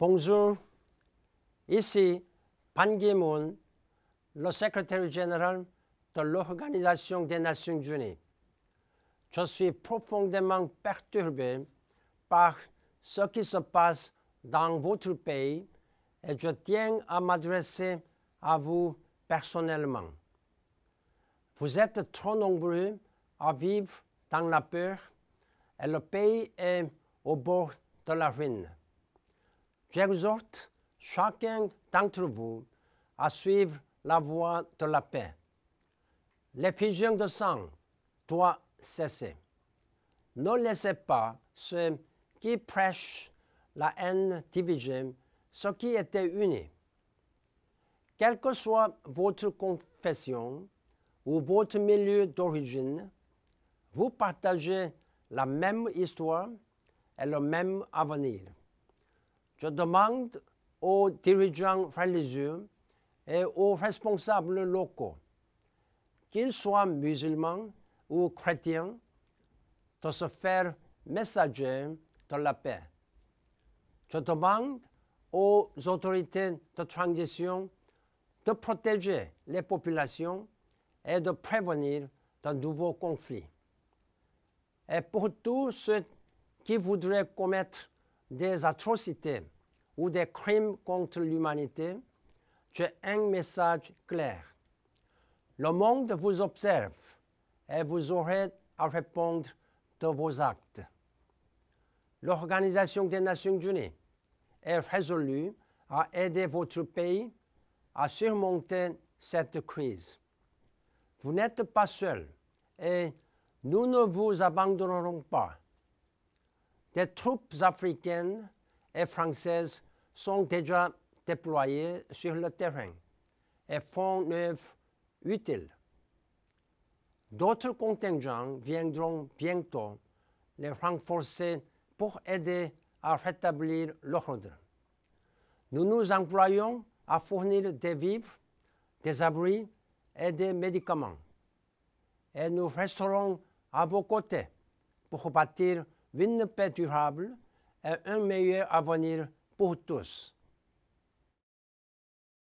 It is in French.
Bonjour, ici Ban Ki-moon, le secrétaire général de l'Organisation des Nations Unies. Je suis profondément perturbé par ce qui se passe dans votre pays et je tiens à m'adresser à vous personnellement. Vous êtes trop nombreux à vivre dans la peur et le pays est au bord de la ruine. J'exhorte chacun d'entre vous à suivre la voie de la paix. L'effusion de sang doit cesser. Ne laissez pas ceux qui prêchent la haine diviser ceux qui étaient unis. Quelle que soit votre confession ou votre milieu d'origine, vous partagez la même histoire et le même avenir. Je demande aux dirigeants religieux et aux responsables locaux, qu'ils soient musulmans ou chrétiens, de se faire messager de la paix. Je demande aux autorités de transition de protéger les populations et de prévenir de nouveaux conflits. Et pour tous ceux qui voudraient commettre des atrocités ou des crimes contre l'humanité, j'ai un message clair. Le monde vous observe et vous aurez à répondre de vos actes. L'Organisation des Nations Unies est résolue à aider votre pays à surmonter cette crise. Vous n'êtes pas seul et nous ne vous abandonnerons pas. Des troupes africaines et françaises sont déjà déployées sur le terrain et font œuvre utile. D'autres contingents viendront bientôt les renforcer pour aider à rétablir l'ordre. Nous nous employons à fournir des vivres, des abris et des médicaments. Et nous resterons à vos côtés pour bâtir une paix durable et euh, un meilleur avenir pour tous.